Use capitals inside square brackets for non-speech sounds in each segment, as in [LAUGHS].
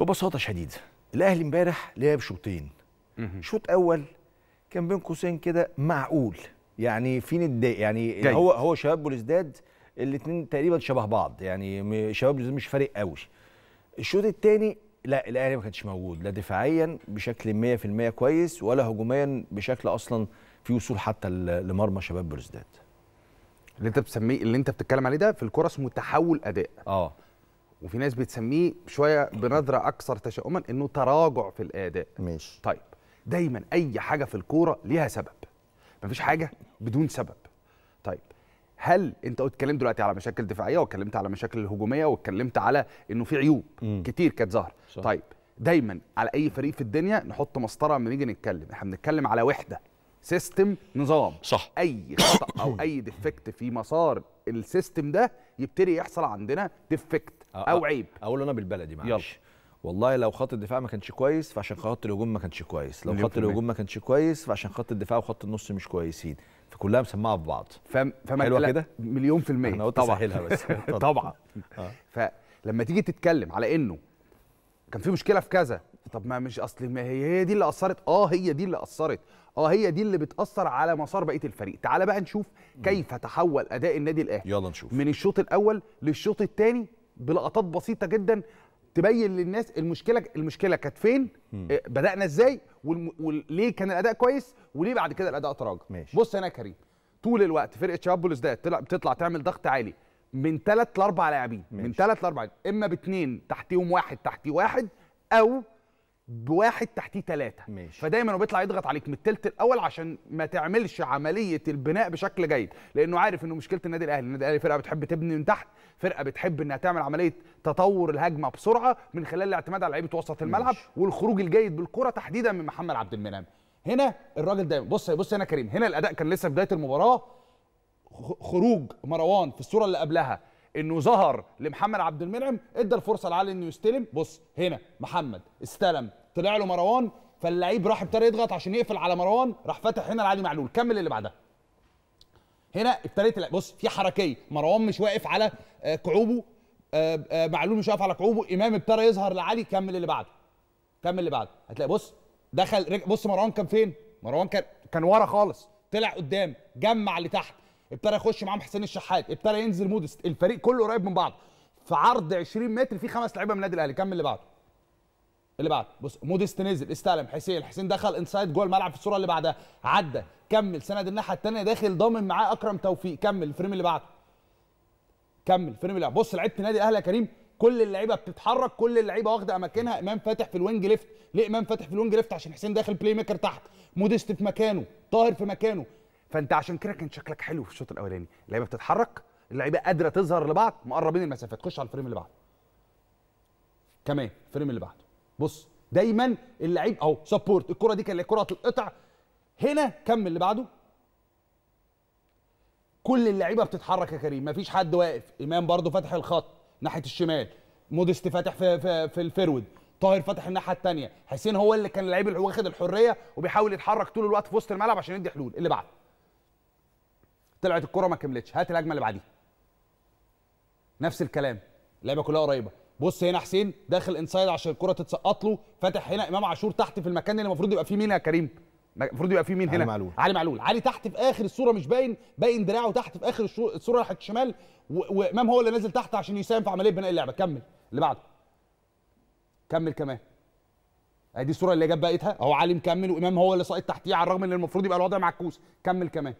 ببساطه شديده الاهلي امبارح لعب شوطين شوط اول كان بين قوسين كده معقول يعني فين الدقيق يعني جاي. هو هو شباب بولزداد الاثنين تقريبا شبه بعض يعني شباب بولزداد مش فارق قوي الشوط الثاني لا الاهلي ما كانش موجود لا دفاعيا بشكل 100% كويس ولا هجوميا بشكل اصلا في وصول حتى لمرمى شباب بولزداد اللي انت بتسميه اللي انت بتتكلم عليه ده في الكوره اسمه تحول اداء اه وفي ناس بتسميه شويه بنظره اكثر تشاؤما انه تراجع في الاداء ماشي طيب دايما اي حاجه في الكوره ليها سبب مفيش حاجه بدون سبب طيب هل انت اتكلمت دلوقتي على مشاكل دفاعيه واتكلمت على مشاكل الهجوميه واتكلمت على انه في عيوب مم. كتير كانت ظاهره طيب دايما على اي فريق في الدنيا نحط مسطره لما نيجي نتكلم احنا بنتكلم على وحده سيستم نظام صح اي خطا او اي ديفكت في مسار السيستم ده يبتدي يحصل عندنا ديفكت او عيب اقول انا بالبلدي معلش والله لو خط الدفاع ما كانش كويس فعشان خط الهجوم ما كانش كويس لو خط الهجوم ما كانش كويس فعشان خط الدفاع وخط النص مش كويسين فكلها مسمعه في بعض فم فما حلوه كده مليون في الميه انا طبعا بس [LAUGHS] طبعا آه. فلما تيجي تتكلم على انه كان في مشكله في كذا طب ما مش اصل ما هي هي دي اللي اثرت اه هي دي اللي اثرت اه هي دي اللي بتاثر على مسار بقيه الفريق تعال بقى نشوف كيف تحول اداء النادي الاهلي يلا نشوف من الشوط الاول للشوط الثاني بلقطات بسيطه جدا تبين للناس المشكله المشكله كانت فين آه، بدانا ازاي وليه كان الاداء كويس وليه بعد كده الاداء تراجع بص هنا يا كريم طول الوقت فرقه شباب بولس ده بتطلع تعمل ضغط عالي من ثلاث لاربع لاعبين من ثلاث لاربع اما باثنين تحتيهم واحد تحتيه واحد او بواحد تحتيه ثلاثه فدايما هو بيطلع يضغط عليك من الثلث الاول عشان ما تعملش عمليه البناء بشكل جيد لانه عارف انه مشكله النادي الاهلي النادي الاهلي فرقه بتحب تبني من تحت فرقه بتحب انها تعمل عمليه تطور الهجمه بسرعه من خلال الاعتماد على لعيبه وسط الملعب ماشي. والخروج الجيد بالكره تحديدا من محمد عبد المنعم هنا الراجل دايما بص بص هنا كريم هنا الاداء كان لسه بدايه المباراه خروج مروان في الصوره اللي قبلها انه ظهر لمحمد عبد المنعم ادى الفرصه لعلي انه يستلم بص هنا محمد استلم طلع له مروان فاللعيب راح ابتدى يضغط عشان يقفل على مروان راح فاتح هنا لعلي معلول كمل اللي بعدها هنا ابتديت بص في حركيه مروان مش واقف على آه، كعوبه آه، آه، معلول مش واقف على كعوبه امام ابتدى يظهر لعلي كمل اللي بعده كمل اللي بعده هتلاقي بص دخل بص مروان كان فين مروان كان كان ورا خالص طلع قدام جمع اللي تحت ابتدى يخش معاهم حسين الشحات ابتدى ينزل مودست الفريق كله قريب من بعض في عرض 20 متر في خمس لعيبه من النادي الاهلي كمل اللي بعده اللي بعد بص موديست نزل استلم حسين حسين دخل انسايد جوه الملعب في الصوره اللي بعدها عدى كمل سند الناحيه الثانيه داخل ضامن معاه اكرم توفيق كمل الفريم اللي بعده كمل الفريم اللي بعده بص لعيبه النادي الاهلي يا كريم كل اللعيبه بتتحرك كل اللعيبه واخده اماكنها امام فاتح في الوينج ليفت ليه امام فاتح في الوينج ليفت عشان حسين داخل بلاي ميكر تحت موديست في مكانه طاهر في مكانه فانت عشان كده كان شكلك حلو في الشوط الاولاني اللعيبه بتتحرك اللعيبه قادره تظهر لبعض مقربين المسافات خش على الفريم اللي بعده كمان الفريم اللي بعده بص دايما اللعيب اهو سبورت الكره دي كان الكره هتتقطع هنا كمل اللي بعده كل اللعيبه بتتحرك يا كريم مفيش حد واقف امام برضو فاتح الخط ناحيه الشمال مودست فاتح في, في, في الفيرود طاهر فتح الناحيه الثانيه حسين هو اللي كان اللعيب اللي واخد الحريه وبيحاول يتحرك طول الوقت في وسط الملعب عشان يدي حلول اللي بعد طلعت الكره ما كملتش هات الهجمه اللي بعديها نفس الكلام اللعيبه كلها قريبه بص هنا حسين داخل انسايد عشان الكره تتسقط له فاتح هنا امام عاشور تحت في المكان اللي المفروض يبقى فيه مين يا كريم المفروض يبقى فيه مين هنا علي معلول علي معلول علي تحت في اخر الصوره مش باين باين دراعه تحت في اخر الصوره ناحيه الشمال وامام هو اللي نازل تحت عشان يساهم في عمليه بناء اللعبه كمل اللي بعده كمل كمان ادي الصوره اللي جاب بقيتها اهو علي مكمل وامام هو اللي ساقط تحتيه على الرغم ان المفروض يبقى الوضع معكوس كمل كمان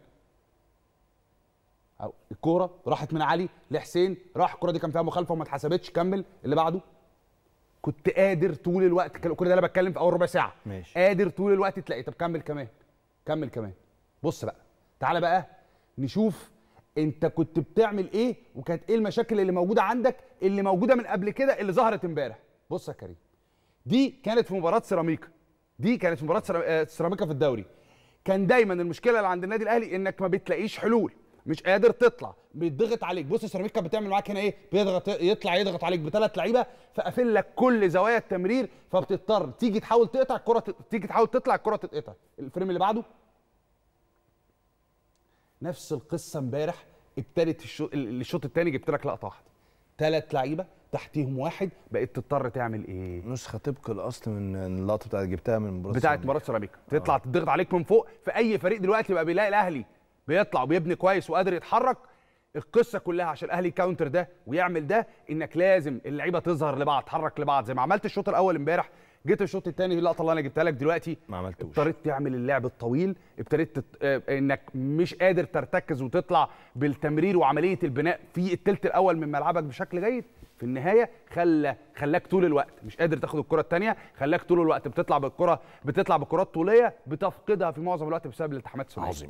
الكوره راحت من علي لحسين راح الكوره دي كان فيها مخالفه وما اتحسبتش كمل اللي بعده كنت قادر طول الوقت كل ده انا بتكلم في اول ربع ساعه ماشي. قادر طول الوقت تلاقي طب كمل كمان كمل كمان بص بقى تعالى بقى نشوف انت كنت بتعمل ايه وكانت ايه المشاكل اللي موجوده عندك اللي موجوده من قبل كده اللي ظهرت امبارح بص يا كريم دي كانت في مباراه سيراميكا دي كانت في مباراه آه، سيراميكا في الدوري كان دايما المشكله اللي عند النادي الاهلي انك ما بتلاقيش حلول مش قادر تطلع بيتضغط عليك بص سيراميكا كانت بتعمل معاك هنا ايه بيضغط يطلع يضغط عليك بثلاث لعيبه فقافل لك كل زوايا التمرير فبتضطر تيجي تحاول تقطع الكره تيجي تحاول تطلع الكره تتقطع الفريم اللي بعده نفس القصه امبارح ابتدت الشوط الشوط الثاني جبت لك لقطه واحده ثلاث لعيبه تحتيهم واحد بقيت تضطر تعمل ايه نسخه طبق الاصل من اللقطه بتاعت جبتها من مباراه بتاعت مباراه سيراميكا آه. تطلع تضغط عليك من فوق في اي فريق دلوقتي بقى بيلاقي الاهلي بيطلع وبيبني كويس وقادر يتحرك القصه كلها عشان الاهلي كاونتر ده ويعمل ده انك لازم اللعيبه تظهر لبعض تحرك لبعض زي ما عملت الشوط الاول امبارح جيت الشوط الثاني اللقطه اللي انا جبتها لك دلوقتي ما عملتوش اضطريت تعمل اللعب الطويل ابتديت آه، انك مش قادر ترتكز وتطلع بالتمرير وعمليه البناء في الثلث الاول من ملعبك بشكل جيد في النهايه خلى خلاك طول الوقت مش قادر تاخد الكره الثانيه خلاك طول الوقت بتطلع بالكره بتطلع بكرات طوليه بتفقدها في معظم الوقت بسبب الالتحامات الثنائيه